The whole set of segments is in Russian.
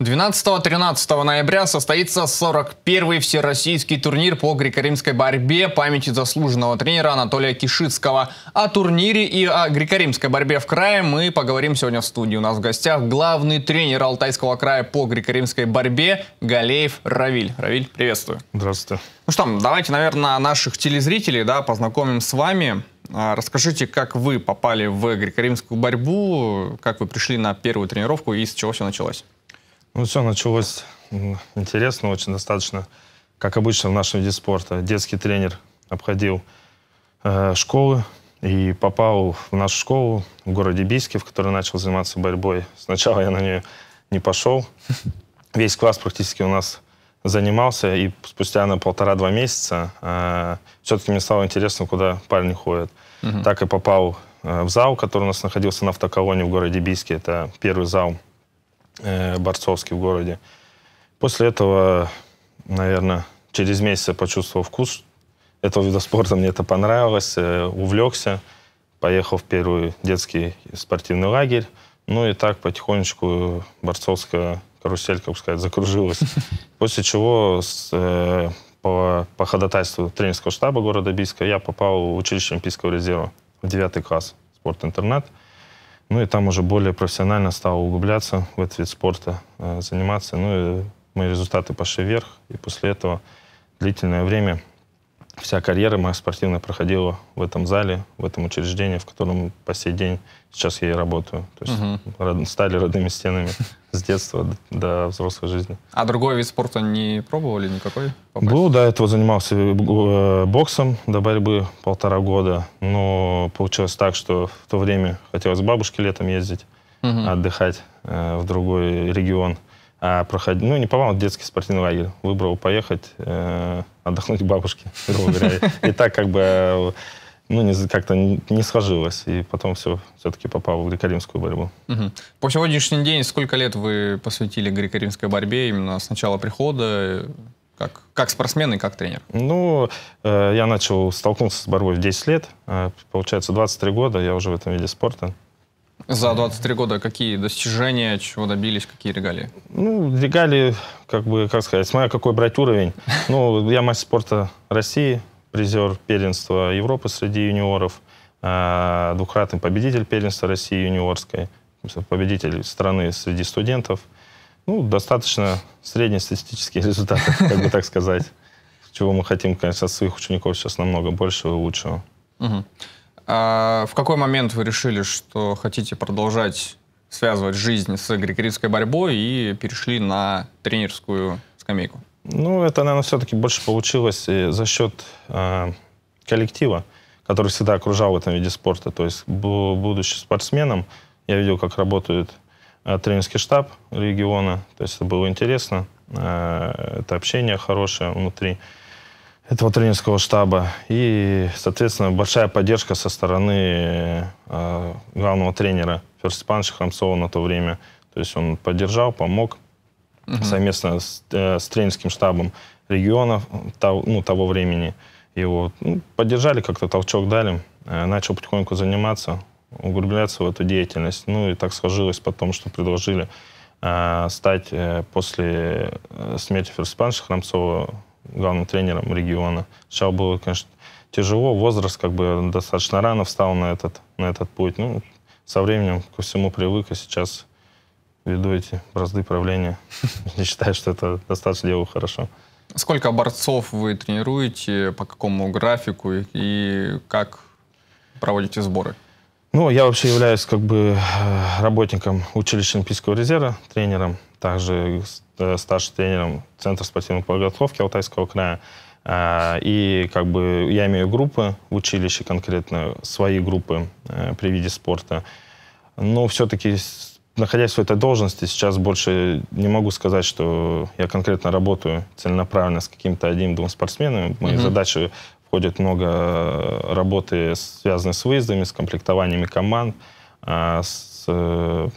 12-13 ноября состоится 41-й всероссийский турнир по греко-римской борьбе памяти заслуженного тренера Анатолия Кишицкого. О турнире и о греко-римской борьбе в крае мы поговорим сегодня в студии. У нас в гостях главный тренер Алтайского края по греко-римской борьбе Галеев Равиль. Равиль, приветствую. Здравствуйте. Ну что, давайте, наверное, наших телезрителей да, познакомим с вами. А, расскажите, как вы попали в греко-римскую борьбу, как вы пришли на первую тренировку и с чего все началось? Ну, все началось интересно, очень достаточно, как обычно в нашем виде спорта. Детский тренер обходил э, школы и попал в нашу школу в городе Бийске, в которой начал заниматься борьбой. Сначала я на нее не пошел. Весь класс практически у нас занимался, и спустя на полтора-два месяца э, все-таки мне стало интересно, куда парни ходят. Угу. Так и попал э, в зал, который у нас находился на автоколоне в городе Бийске. Это первый зал Э, борцовский в городе. После этого, наверное, через месяц я почувствовал вкус этого вида спорта, мне это понравилось, э, увлекся, поехал в первый детский спортивный лагерь. Ну и так потихонечку борцовская карусель, как сказать, закружилась. После чего с, э, по, по ходатайству тренерского штаба города Бийска я попал в училище Олимпийского резерва в 9 класс спорт-интернат. Э, ну и там уже более профессионально стал углубляться в этот вид спорта, э, заниматься. Ну и мои результаты пошли вверх. И после этого длительное время вся карьера моя спортивная проходила в этом зале, в этом учреждении, в котором по сей день сейчас я и работаю. То есть угу. стали родными стенами с детства до взрослой жизни. А другой вид спорта не пробовали никакой? Попасть? Был, до этого занимался э, э, боксом до борьбы полтора года, но получилось так, что в то время хотелось к бабушке летом ездить, угу. отдыхать э, в другой регион. А проход... ну, не попал в детский спортивный лагерь. Выбрал поехать э, отдохнуть к бабушке, И так как бы э, ну, не, как-то не сложилось, и потом все, все-таки попал в греко-римскую борьбу. Угу. По сегодняшний день сколько лет вы посвятили греко-римской борьбе именно с начала прихода? Как, как спортсмен и как тренер? Ну, э, я начал столкнуться с борьбой в 10 лет. Э, получается, 23 года я уже в этом виде спорта. За 23 года какие достижения, чего добились, какие регалии? Ну, регалии, как бы, как сказать, смотря какой брать уровень. Ну, я мастер спорта России, призер первенства Европы среди юниоров, а, двукратный победитель первенства России юниорской, победитель страны среди студентов. Ну, достаточно среднестатистические результаты, как бы так сказать. Чего мы хотим, конечно, от своих учеников сейчас намного больше и лучшего. Угу. А в какой момент вы решили, что хотите продолжать связывать жизнь с грекоритской борьбой и перешли на тренерскую скамейку? Ну, это, наверное, все-таки больше получилось э, за счет э, коллектива, который всегда окружал в этом виде спорта. То есть, будучи спортсменом, я видел, как работает э, тренерский штаб региона. То есть, это было интересно. Э, это общение хорошее внутри этого тренерского штаба. И, соответственно, большая поддержка со стороны э, главного тренера Ферстепановича Храмцова на то время. То есть, он поддержал, помог угу. совместно с, э, с тренерским штабом региона того, ну, того времени. Его ну, поддержали, как-то толчок дали. Э, начал потихоньку заниматься, углубляться в эту деятельность. Ну и так сложилось потом, что предложили э, стать э, после э, смерти Ферспанша Храмцова главным тренером региона. Сначала было, конечно, тяжело, возраст как бы достаточно рано встал на этот, на этот путь. Ну, со временем ко всему привык, и а сейчас веду эти бразды правления. Я считаю, что это достаточно делаю хорошо. Сколько борцов вы тренируете, по какому графику и как проводите сборы? Ну, я вообще являюсь как бы э, работником училища Олимпийского резерва, тренером, также э, старшим тренером Центра спортивной подготовки Алтайского края. А, и как бы я имею группы в училище конкретно, свои группы э, при виде спорта. Но все-таки находясь в этой должности, сейчас больше не могу сказать, что я конкретно работаю целенаправленно с каким-то одним-двум спортсменом. Мои mm-hmm. задачи входит много э, работы, связанной с выездами, с комплектованиями команд, э, с, э,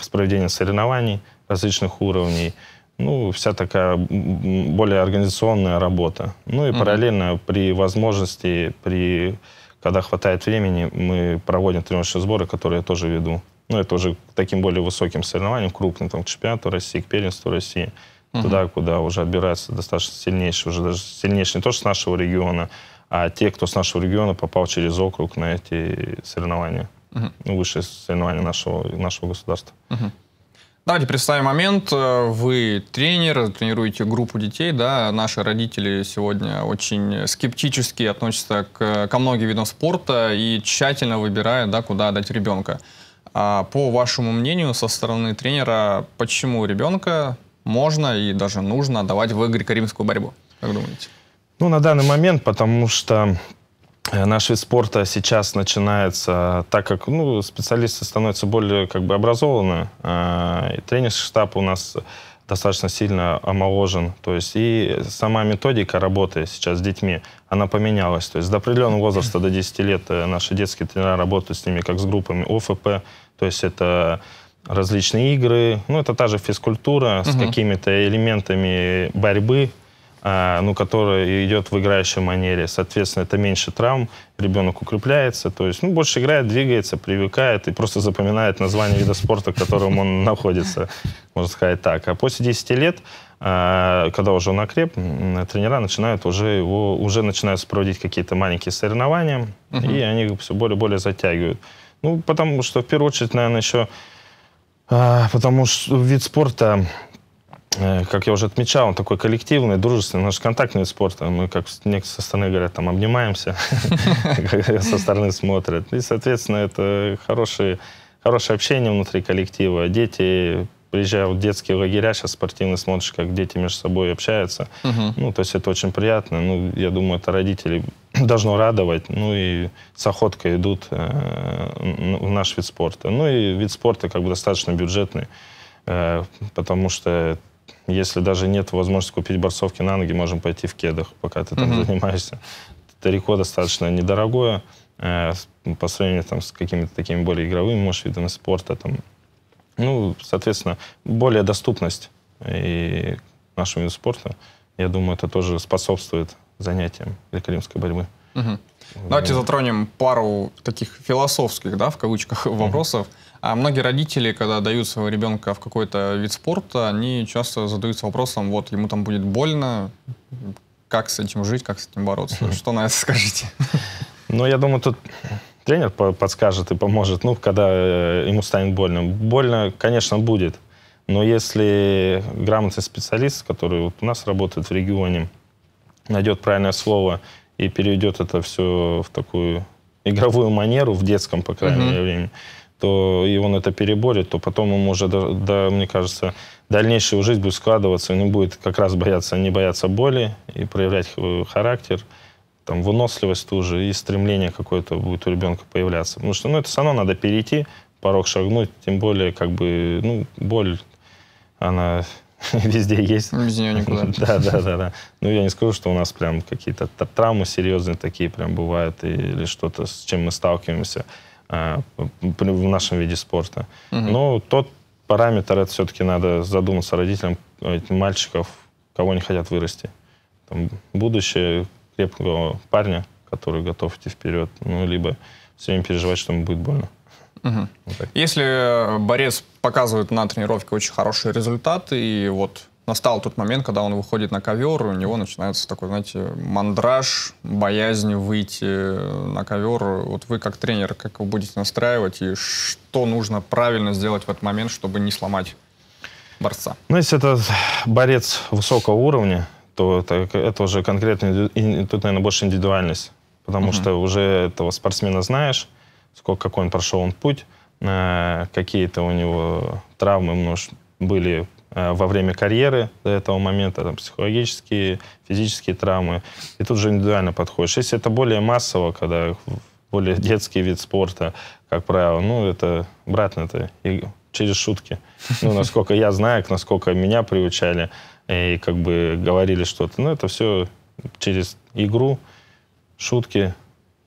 с проведением соревнований различных уровней. Ну, вся такая более организационная работа. Ну и mm-hmm. параллельно при возможности, при, когда хватает времени, мы проводим тренировочные сборы, которые я тоже веду ну, это уже к таким более высоким соревнованиям, крупным, там, к чемпионату России, к первенству России, угу. туда, куда уже отбираются достаточно сильнейшие, уже даже сильнейшие не то, что с нашего региона, а те, кто с нашего региона попал через округ на эти соревнования, угу. высшие соревнования нашего, нашего государства. Угу. Давайте представим момент. Вы тренер, тренируете группу детей, да, наши родители сегодня очень скептически относятся к, ко многим видам спорта и тщательно выбирают, да, куда отдать ребенка. А по вашему мнению, со стороны тренера, почему ребенка можно и даже нужно давать в греко-римскую борьбу? Как думаете? Ну, на данный момент, потому что э, Наш вид спорта сейчас начинается, так как ну, специалисты становятся более как бы, образованы, а, и тренерский штаб у нас достаточно сильно омоложен. То есть и сама методика работы сейчас с детьми, она поменялась. То есть до определенного возраста, до 10 лет, э, наши детские тренера работают с ними как с группами ОФП, то есть это различные игры, ну это та же физкультура угу. с какими-то элементами борьбы, а, ну, которая идет в играющей манере. Соответственно, это меньше травм, ребенок укрепляется, то есть ну, больше играет, двигается, привыкает и просто запоминает название вида спорта, в котором он находится, можно сказать так. А после 10 лет, а, когда уже он окреп, тренера начинают уже его, уже начинают проводить какие-то маленькие соревнования, и они все более и более затягивают. Ну, потому что, в первую очередь, наверное, еще а, Потому что вид спорта Э, как я уже отмечал, он такой коллективный, дружественный, наш контактный спорт. Мы, как некоторые со стороны говорят, там обнимаемся, со стороны смотрят. И, соответственно, это хорошее общение внутри коллектива. Дети приезжаю в детские лагеря, сейчас спортивные смотришь, как дети между собой общаются. Ну, то есть это очень приятно. Ну, я думаю, это родители должно радовать. Ну и с охоткой идут э, в наш вид спорта. Ну и вид спорта как бы достаточно бюджетный, э, потому что если даже нет возможности купить борцовки на ноги, можем пойти в кедах, пока ты там mm-hmm. занимаешься. Тарико достаточно недорогое э, по сравнению там, с какими-то такими более игровыми, может, видами спорта. Там. Ну, соответственно, более доступность э, и нашему виду спорта, я думаю, это тоже способствует занятиям греко-римской борьбы. Угу. Давайте затронем пару таких философских, да, в кавычках, вопросов. Угу. А многие родители, когда дают своего ребенка в какой-то вид спорта, они часто задаются вопросом, вот ему там будет больно, как с этим жить, как с этим бороться. Что на это скажете? Ну, я думаю, тут тренер подскажет и поможет, ну, когда э, ему станет больно. Больно, конечно, будет. Но если грамотный специалист, который вот у нас работает в регионе, найдет правильное слово и переведет это все в такую игровую манеру в детском, по крайней мере, mm-hmm то и он это переборет, то потом ему уже, да, да, мне кажется, дальнейшую жизнь будет складываться, он не будет как раз бояться, не бояться боли и проявлять характер, там, выносливость ту же и стремление какое-то будет у ребенка появляться. Потому что, ну, это все равно надо перейти, порог шагнуть, тем более, как бы, ну, боль, она везде есть. Без нее никуда. Да, да, да, да. Ну, я не скажу, что у нас прям какие-то травмы серьезные такие прям бывают или что-то, с чем мы сталкиваемся. А, в нашем виде спорта. Угу. Но тот параметр, это все-таки надо задуматься родителям мальчиков, кого они хотят вырасти. Там, будущее крепкого парня, который готов идти вперед, ну, либо все время переживать, что ему будет больно. Угу. Вот Если э, борец показывает на тренировке очень хорошие результаты, и вот настал тот момент, когда он выходит на ковер, у него начинается такой, знаете, мандраж, боязнь выйти э, на ковер. Вот вы как тренер, как вы будете настраивать и что нужно правильно сделать в этот момент, чтобы не сломать борца? Ну, если это борец высокого уровня, то это, это уже конкретно, тут, наверное, больше индивидуальность, потому угу. что уже этого спортсмена знаешь, сколько, какой он прошел он путь, э, какие-то у него травмы, может, были Э, во время карьеры до этого момента, там, психологические, физические травмы. И тут же индивидуально подходишь. Если это более массово, когда более детский вид спорта, как правило, ну, это, братно, это и через шутки. Ну, насколько я знаю, насколько меня приучали и как бы говорили что-то. Ну, это все через игру, шутки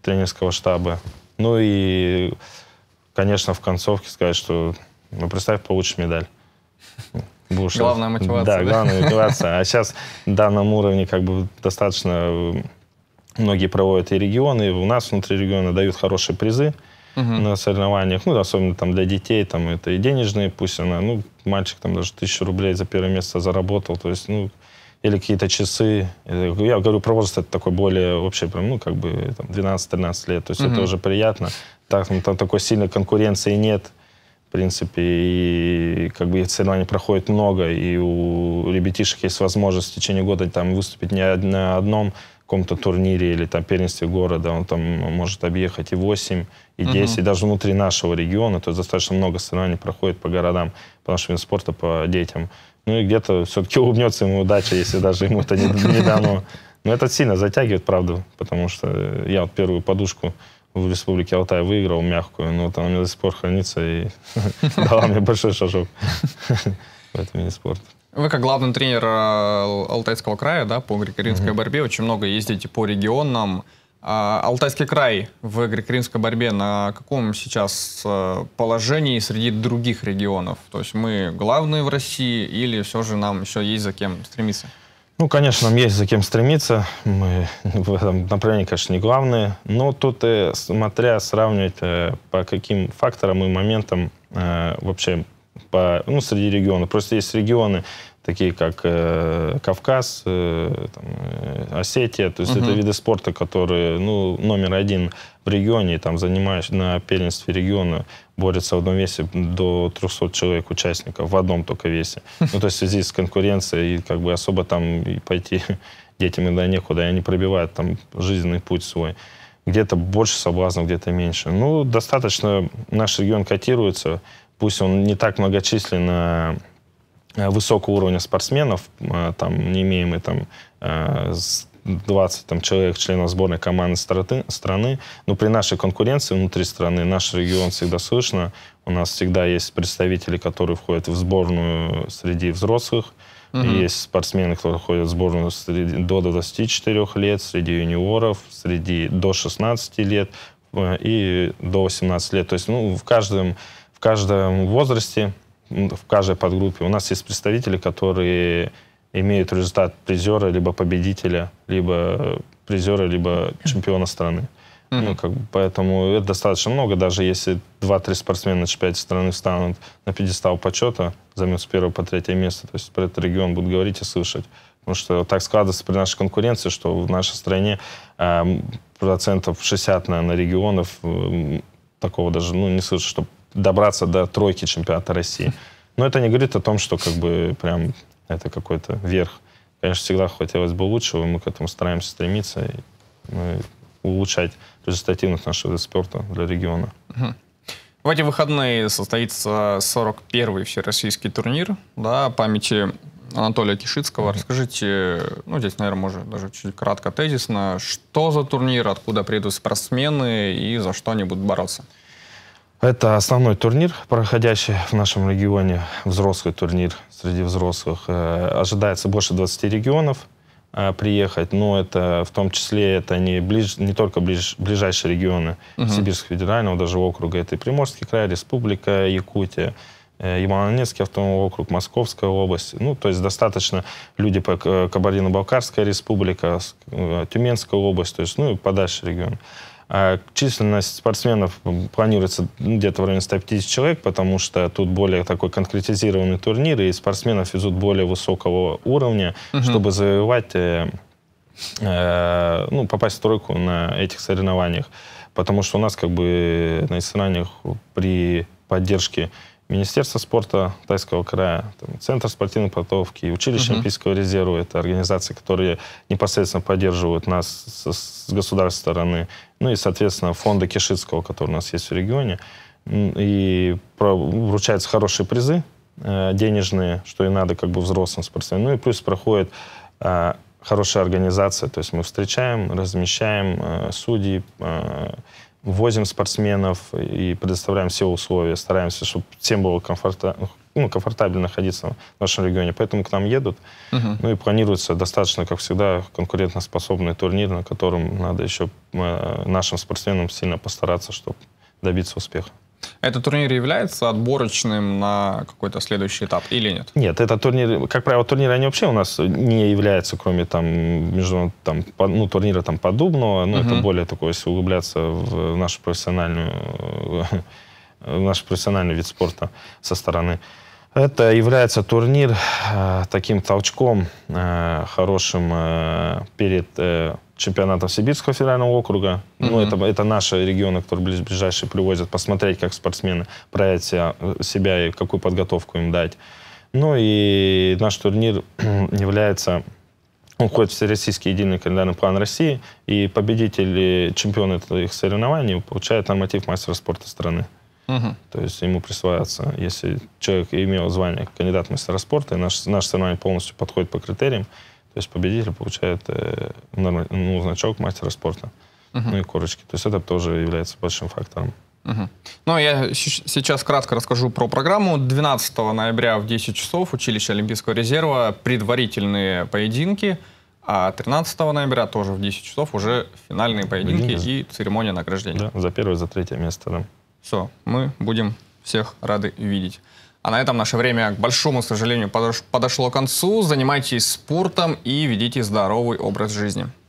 тренерского штаба. Ну и, конечно, в концовке сказать, что, ну, представь, получишь медаль будешь... Главная мотивация. Да, да? главная мотивация. А сейчас в данном уровне как бы достаточно э, многие проводят и регионы, и у нас внутри региона дают хорошие призы угу. на соревнованиях, ну, особенно там для детей, там это и денежные, пусть она, ну, мальчик там даже тысячу рублей за первое место заработал, то есть, ну, или какие-то часы. Э, я говорю про возраст, это такой более вообще прям, ну, как бы там 12-13 лет, то есть угу. это уже приятно. Так, там, ну, там такой сильной конкуренции нет, в принципе, и как бы соревнований проходит много, и у ребятишек есть возможность в течение года там выступить не на одном каком-то турнире или там первенстве города, он там может объехать и 8, и 10, угу. и даже внутри нашего региона, то есть достаточно много соревнований проходит по городам, по нашему виду спорта, по детям. Ну и где-то все-таки улыбнется ему удача, если даже ему это не, не дано. Но это сильно затягивает, правда, потому что я вот первую подушку в Республике Алтай выиграл мягкую, но там она у меня до сих пор хранится и дала мне большой шажок в этом виде спорта. Вы как главный тренер а, Алтайского края да, по греко-римской борьбе очень много ездите по регионам. А, Алтайский край в греко-римской борьбе на каком сейчас а, положении среди других регионов? То есть мы главные в России или все же нам еще есть за кем стремиться? Ну, конечно, нам есть за кем стремиться. Мы в этом направлении, конечно, не главные. Но тут, э, смотря, сравнивать э, по каким факторам и моментам э, вообще по, ну, среди регионов. Просто есть регионы, такие как э, Кавказ, э, там, Осетия. То есть угу. это виды спорта, которые ну, номер один в регионе, там занимаешь на первенстве региона борется в одном весе до 300 человек участников в одном только весе. Ну, то есть в связи с конкуренцией, и как бы особо там и пойти детям иногда некуда, и они пробивают там жизненный путь свой. Где-то больше соблазнов, где-то меньше. Ну, достаточно наш регион котируется, пусть он не так многочисленно э, высокого уровня спортсменов, э, там, не имеем мы там э, 20 там, человек, членов сборной команды страны. Но ну, при нашей конкуренции внутри страны наш регион всегда слышно. У нас всегда есть представители, которые входят в сборную среди взрослых. Угу. Есть спортсмены, которые ходят в сборную среди, до 24 лет, среди юниоров, среди до 16 лет э, и до 18 лет. То есть ну, в, каждом, в каждом возрасте, в каждой подгруппе у нас есть представители, которые имеют результат призера, либо победителя, либо э, призера, либо чемпиона страны. Mm-hmm. Ну, как поэтому это достаточно много, даже если 2-3 спортсмена на чемпионате страны встанут на пьедестал почета, займут с первого по третье место, то есть про этот регион будут говорить и слышать. Потому что так складывается при нашей конкуренции, что в нашей стране э, процентов 60, наверное, регионов э, такого даже, ну, не слышу, чтобы добраться до тройки чемпионата России. Но это не говорит о том, что как бы прям это какой-то верх. Конечно, всегда хотелось бы лучшего, и мы к этому стараемся стремиться, и, ну, улучшать результативность нашего спорта для региона. Угу. В эти выходные состоится 41-й всероссийский турнир да, памяти Анатолия Кишицкого. Расскажите, ну, здесь, наверное, может, даже чуть кратко, тезисно, что за турнир, откуда придут спортсмены и за что они будут бороться? Это основной турнир, проходящий в нашем регионе, взрослый турнир среди взрослых. Э, ожидается больше 20 регионов э, приехать, но это в том числе это не, ближ, не только ближ, ближайшие регионы угу. Сибирского федерального, даже округа, это и Приморский край, Республика, Якутия, э, ямало автономный округ, Московская область. Ну, то есть достаточно люди по Кабардино-Балкарская республика, Тюменская область, то есть, ну и подальше регион. А численность спортсменов планируется ну, где-то в районе 150 человек, потому что тут более такой конкретизированный турнир, и спортсменов везут более высокого уровня, угу. чтобы завоевать, э, э, ну, попасть в тройку на этих соревнованиях. Потому что у нас как бы на соревнованиях при поддержке Министерство спорта Тайского края, там, Центр спортивной подготовки, Училище Uh -huh. Олимпийского резерва. Это организации, которые непосредственно поддерживают нас с, с государственной стороны. Ну и, соответственно, фонды Кишицкого, который у нас есть в регионе. И про, вручаются хорошие призы э, денежные, что и надо как бы взрослым спортсменам. Ну и плюс проходит э, хорошая организация, то есть мы встречаем, размещаем э, судей, э, возим спортсменов и предоставляем все условия, стараемся, чтобы всем было комфорта, ну, комфортабельно находиться в нашем регионе. Поэтому к нам едут. Угу. Ну и планируется достаточно, как всегда, конкурентоспособный турнир, на котором надо еще э, нашим спортсменам сильно постараться, чтобы добиться успеха. Этот турнир является отборочным на какой-то следующий этап или нет? Нет, это турнир, как правило, турниры они вообще у нас не являются, кроме там, между, там ну, турнира там подобного, но угу. это более такое, если углубляться в нашу профессиональную, в наш профессиональный вид спорта со стороны. Это является турнир э, таким толчком э, хорошим э, перед э, чемпионатом Сибирского федерального округа. Mm-hmm. Ну, это, это наши регионы, которые ближайшие привозят, посмотреть, как спортсмены проявят себя, э, себя и какую подготовку им дать. Ну и наш турнир является он входит в Всероссийский единый календарный план России, и победители, чемпионы этих соревнований получают норматив мастера спорта страны. Угу. То есть ему присваивается, если человек имел звание кандидат мастера спорта, и наш, наш соревнование полностью подходит по критериям, то есть победитель получает э, ну, значок мастера спорта, угу. ну и корочки. То есть это тоже является большим фактором. Угу. Ну, а я сейчас кратко расскажу про программу. 12 ноября в 10 часов училище Олимпийского резерва предварительные поединки, а 13 ноября тоже в 10 часов уже финальные поединки Поединки. и церемония награждения. Да, за первое, за третье место. Да. Все, мы будем всех рады видеть. А на этом наше время, к большому сожалению, подошло к концу. Занимайтесь спортом и ведите здоровый образ жизни.